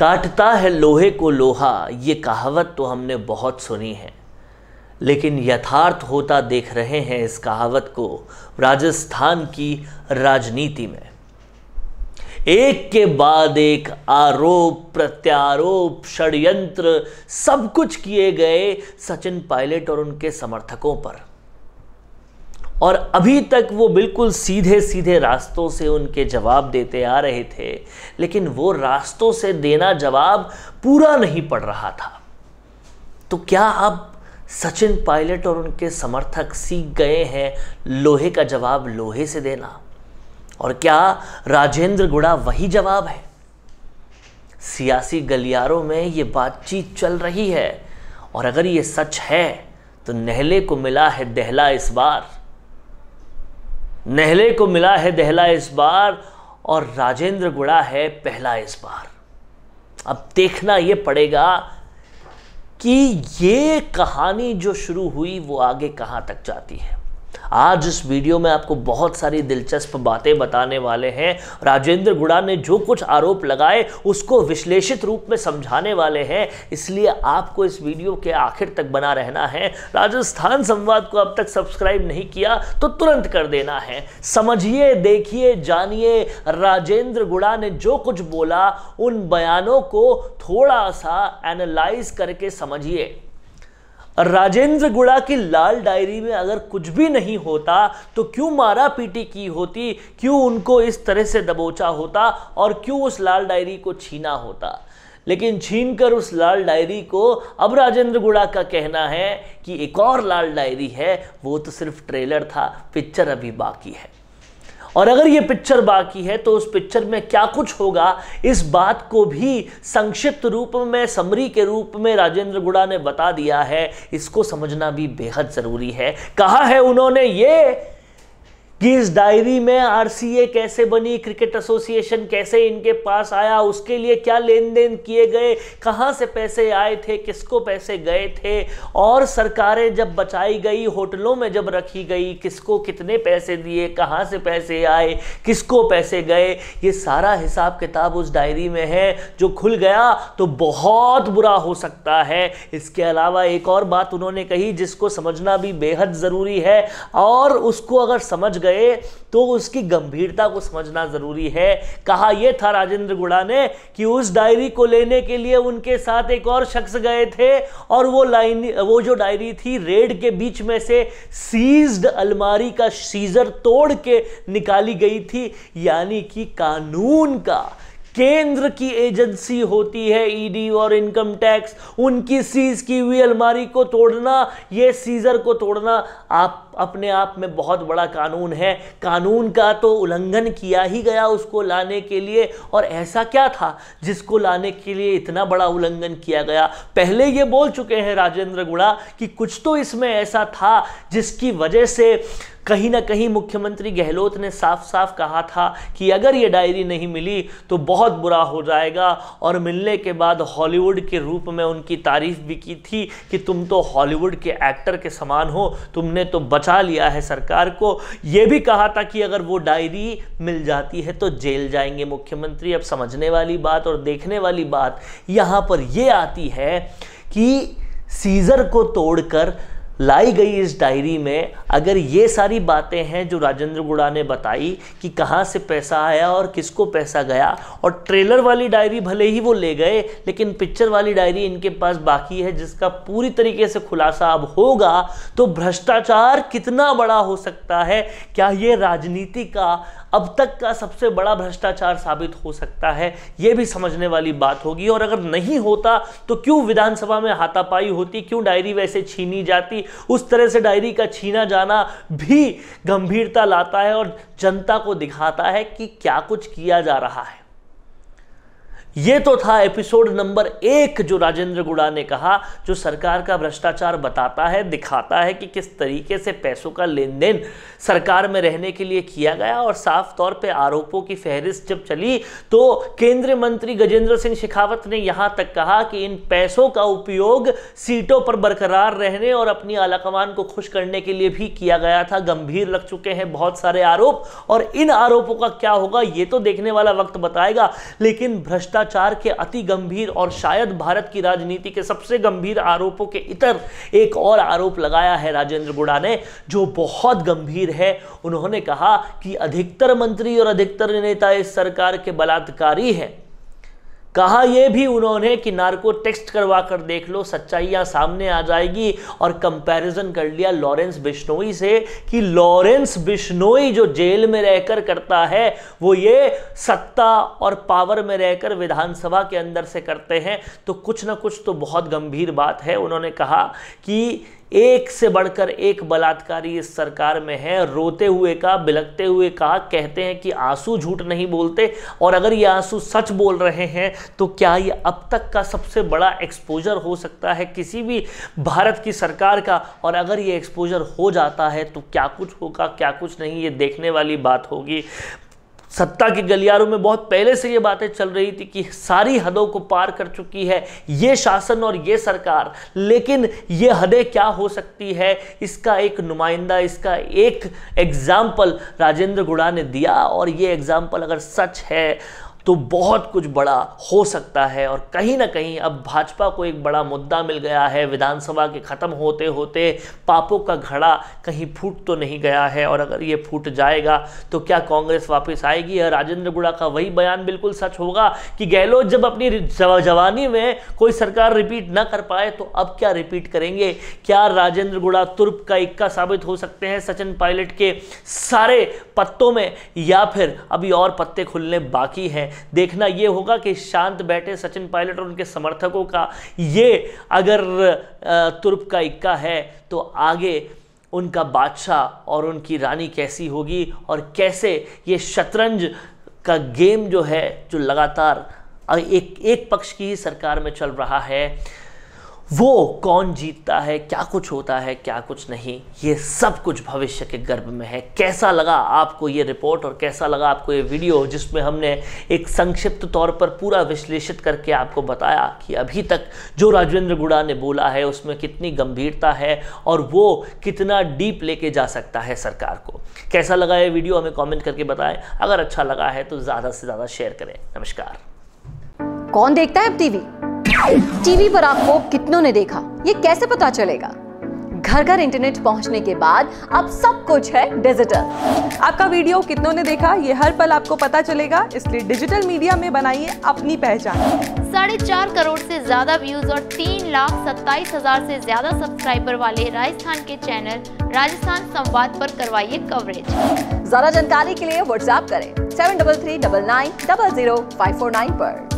काटता है लोहे को लोहा ये कहावत तो हमने बहुत सुनी है लेकिन यथार्थ होता देख रहे हैं इस कहावत को राजस्थान की राजनीति में एक के बाद एक आरोप प्रत्यारोप षड्यंत्र सब कुछ किए गए सचिन पायलट और उनके समर्थकों पर और अभी तक वो बिल्कुल सीधे सीधे रास्तों से उनके जवाब देते आ रहे थे लेकिन वो रास्तों से देना जवाब पूरा नहीं पड़ रहा था तो क्या अब सचिन पायलट और उनके समर्थक सीख गए हैं लोहे का जवाब लोहे से देना और क्या राजेंद्र गुड़ा वही जवाब है सियासी गलियारों में ये बातचीत चल रही है और अगर ये सच है तो नहले को मिला है दहला इस बार नहले को मिला है दहला इस बार और राजेंद्र गुड़ा है पहला इस बार अब देखना यह पड़ेगा कि ये कहानी जो शुरू हुई वो आगे कहाँ तक जाती है आज इस वीडियो में आपको बहुत सारी दिलचस्प बातें बताने वाले हैं राजेंद्र गुड़ा ने जो कुछ आरोप लगाए उसको विश्लेषित रूप में समझाने वाले हैं इसलिए आपको इस वीडियो के आखिर तक बना रहना है राजस्थान संवाद को अब तक सब्सक्राइब नहीं किया तो तुरंत कर देना है समझिए देखिए जानिए राजेंद्र गुड़ा ने जो कुछ बोला उन बयानों को थोड़ा सा एनालाइज करके समझिए राजेंद्र गुड़ा की लाल डायरी में अगर कुछ भी नहीं होता तो क्यों मारा पीटी की होती क्यों उनको इस तरह से दबोचा होता और क्यों उस लाल डायरी को छीना होता लेकिन छीन कर उस लाल डायरी को अब राजेंद्र गुड़ा का कहना है कि एक और लाल डायरी है वो तो सिर्फ ट्रेलर था पिक्चर अभी बाकी है और अगर ये पिक्चर बाकी है तो उस पिक्चर में क्या कुछ होगा इस बात को भी संक्षिप्त रूप में समरी के रूप में राजेंद्र गुड़ा ने बता दिया है इसको समझना भी बेहद ज़रूरी है कहा है उन्होंने ये कि इस डायरी में आरसीए कैसे बनी क्रिकेट एसोसिएशन कैसे इनके पास आया उसके लिए क्या लेन देन किए गए कहाँ से पैसे आए थे किसको पैसे गए थे और सरकारें जब बचाई गई होटलों में जब रखी गई किसको कितने पैसे दिए कहाँ से पैसे आए किसको पैसे गए ये सारा हिसाब किताब उस डायरी में है जो खुल गया तो बहुत बुरा हो सकता है इसके अलावा एक और बात उन्होंने कही जिसको समझना भी बेहद ज़रूरी है और उसको अगर समझ गए गए तो उसकी गंभीरता को समझना जरूरी है कहा यह था राजेंद्र गुड़ा ने कि उस डायरी को लेने के लिए उनके साथ एक और शख्स गए थे और वो लाइन वो जो डायरी थी रेड के बीच में से सीज्ड अलमारी का सीजर तोड़ के निकाली गई थी यानी कि कानून का केंद्र की एजेंसी होती है ईडी और इनकम टैक्स उनकी सीज की हुई अलमारी को तोड़ना ये सीजर को तोड़ना आप अपने आप में बहुत बड़ा कानून है कानून का तो उल्लंघन किया ही गया उसको लाने के लिए और ऐसा क्या था जिसको लाने के लिए इतना बड़ा उल्लंघन किया गया पहले ये बोल चुके हैं राजेंद्र गुड़ा कि कुछ तो इसमें ऐसा था जिसकी वजह से कहीं ना कहीं मुख्यमंत्री गहलोत ने साफ साफ कहा था कि अगर ये डायरी नहीं मिली तो बहुत बुरा हो जाएगा और मिलने के बाद हॉलीवुड के रूप में उनकी तारीफ भी की थी कि तुम तो हॉलीवुड के एक्टर के समान हो तुमने तो बचा फंसा लिया है सरकार को यह भी कहा था कि अगर वो डायरी मिल जाती है तो जेल जाएंगे मुख्यमंत्री अब समझने वाली बात और देखने वाली बात यहां पर यह आती है कि सीजर को तोड़कर लाई गई इस डायरी में अगर ये सारी बातें हैं जो राजेंद्र गुड़ा ने बताई कि कहाँ से पैसा आया और किसको पैसा गया और ट्रेलर वाली डायरी भले ही वो ले गए लेकिन पिक्चर वाली डायरी इनके पास बाकी है जिसका पूरी तरीके से खुलासा अब होगा तो भ्रष्टाचार कितना बड़ा हो सकता है क्या ये राजनीति का अब तक का सबसे बड़ा भ्रष्टाचार साबित हो सकता है यह भी समझने वाली बात होगी और अगर नहीं होता तो क्यों विधानसभा में हाथापाई होती क्यों डायरी वैसे छीनी जाती उस तरह से डायरी का छीना जाना भी गंभीरता लाता है और जनता को दिखाता है कि क्या कुछ किया जा रहा है ये तो था एपिसोड नंबर एक जो राजेंद्र गुड़ा ने कहा जो सरकार का भ्रष्टाचार बताता है दिखाता है कि किस तरीके से पैसों का लेन देन सरकार में रहने के लिए किया गया और साफ तौर पे आरोपों की फहरिस्त जब चली तो केंद्रीय मंत्री गजेंद्र सिंह शेखावत ने यहां तक कहा कि इन पैसों का उपयोग सीटों पर बरकरार रहने और अपनी आलाकमान को खुश करने के लिए भी किया गया था गंभीर लग चुके हैं बहुत सारे आरोप और इन आरोपों का क्या होगा ये तो देखने वाला वक्त बताएगा लेकिन भ्रष्टाचार भ्रष्टाचार के अति गंभीर और शायद भारत की राजनीति के सबसे गंभीर आरोपों के इतर एक और आरोप लगाया है राजेंद्र गुड़ा ने जो बहुत गंभीर है उन्होंने कहा कि अधिकतर मंत्री और अधिकतर नेता इस सरकार के बलात्कारी हैं कहा यह भी उन्होंने कि नार्को टेक्स्ट करवा कर देख लो सच्चाइयाँ सामने आ जाएगी और कंपैरिजन कर लिया लॉरेंस बिश्नोई से कि लॉरेंस बिश्नोई जो जेल में रहकर करता है वो ये सत्ता और पावर में रहकर विधानसभा के अंदर से करते हैं तो कुछ ना कुछ तो बहुत गंभीर बात है उन्होंने कहा कि एक से बढ़कर एक बलात्कारी इस सरकार में है रोते हुए कहा बिलकते हुए कहा कहते हैं कि आंसू झूठ नहीं बोलते और अगर ये आंसू सच बोल रहे हैं तो क्या ये अब तक का सबसे बड़ा एक्सपोजर हो सकता है किसी भी भारत की सरकार का और अगर ये एक्सपोजर हो जाता है तो क्या कुछ होगा क्या कुछ नहीं ये देखने वाली बात होगी सत्ता के गलियारों में बहुत पहले से ये बातें चल रही थी कि सारी हदों को पार कर चुकी है ये शासन और ये सरकार लेकिन ये हदें क्या हो सकती है इसका एक नुमाइंदा इसका एक एग्जाम्पल राजेंद्र गुड़ा ने दिया और ये एग्जाम्पल अगर सच है तो बहुत कुछ बड़ा हो सकता है और कहीं ना कहीं अब भाजपा को एक बड़ा मुद्दा मिल गया है विधानसभा के ख़त्म होते होते पापों का घड़ा कहीं फूट तो नहीं गया है और अगर ये फूट जाएगा तो क्या कांग्रेस वापस आएगी या राजेंद्र गुड़ा का वही बयान बिल्कुल सच होगा कि गहलोत जब अपनी जवानी में कोई सरकार रिपीट ना कर पाए तो अब क्या रिपीट करेंगे क्या राजेंद्र गुड़ा तुर्प का इक्का साबित हो सकते हैं सचिन पायलट के सारे पत्तों में या फिर अभी और पत्ते खुलने बाकी हैं देखना यह होगा कि शांत बैठे सचिन पायलट और उनके समर्थकों का ये अगर तुर्प का इक्का है तो आगे उनका बादशाह और उनकी रानी कैसी होगी और कैसे ये शतरंज का गेम जो है जो लगातार एक एक पक्ष की ही सरकार में चल रहा है वो कौन जीतता है क्या कुछ होता है क्या कुछ नहीं ये सब कुछ भविष्य के गर्भ में है कैसा लगा आपको ये रिपोर्ट और कैसा लगा आपको ये वीडियो जिसमें हमने एक संक्षिप्त तौर पर पूरा विश्लेषित करके आपको बताया कि अभी तक जो राजेंद्र गुड़ा ने बोला है उसमें कितनी गंभीरता है और वो कितना डीप लेके जा सकता है सरकार को कैसा लगा ये वीडियो हमें कॉमेंट करके बताएं अगर अच्छा लगा है तो ज़्यादा से ज़्यादा शेयर करें नमस्कार कौन देखता है अब टीवी टीवी पर आपको कितनों ने देखा ये कैसे पता चलेगा घर घर इंटरनेट पहुंचने के बाद अब सब कुछ है डिजिटल आपका वीडियो कितनों ने देखा ये हर पल आपको पता चलेगा इसलिए डिजिटल मीडिया में बनाइए अपनी पहचान साढ़े चार करोड़ से ज्यादा व्यूज और तीन लाख सत्ताईस हजार से ज्यादा सब्सक्राइबर वाले राजस्थान के चैनल राजस्थान संवाद पर करवाइए कवरेज ज्यादा जानकारी के लिए व्हाट्सएप करें seven double three double nine double zero five four nine आरोप